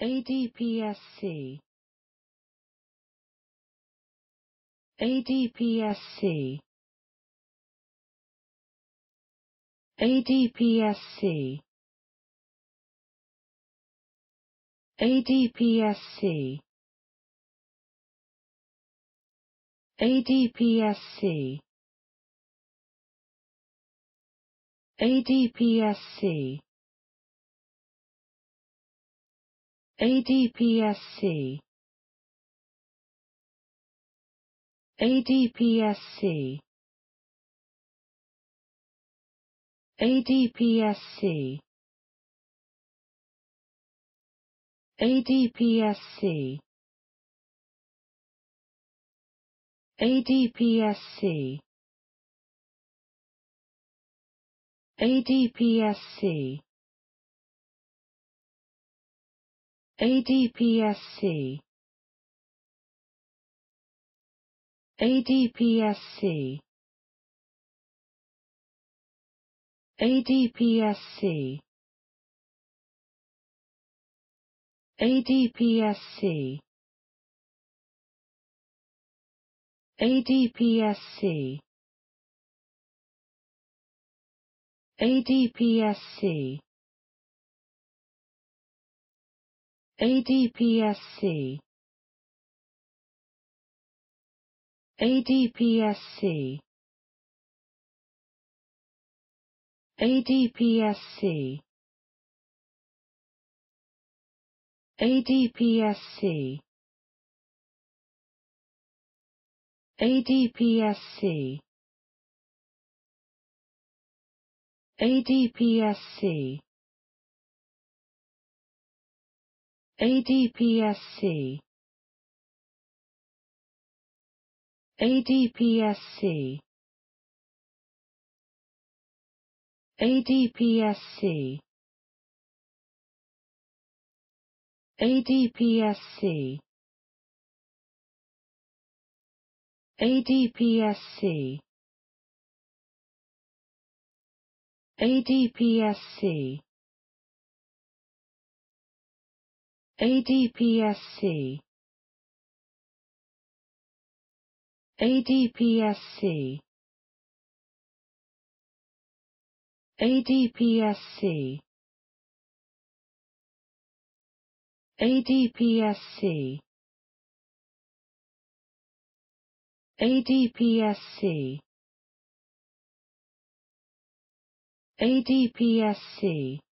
ADPSC ADPSC ADPSC ADPSC ADPSC ADPSC ADPSC ADPSC ADPSC ADPSC ADPSC ADPSC ADPSC ADPSC ADPSC ADPSC ADPSC ADPSC ADPSC ADPSC ADPSC ADPSC ADPSC ADPSC ADPSC ADPSC ADPSC ADPSC ADPSC ADPSC ADPSC ADPSC ADPSC ADPSC ADPSC ADPSC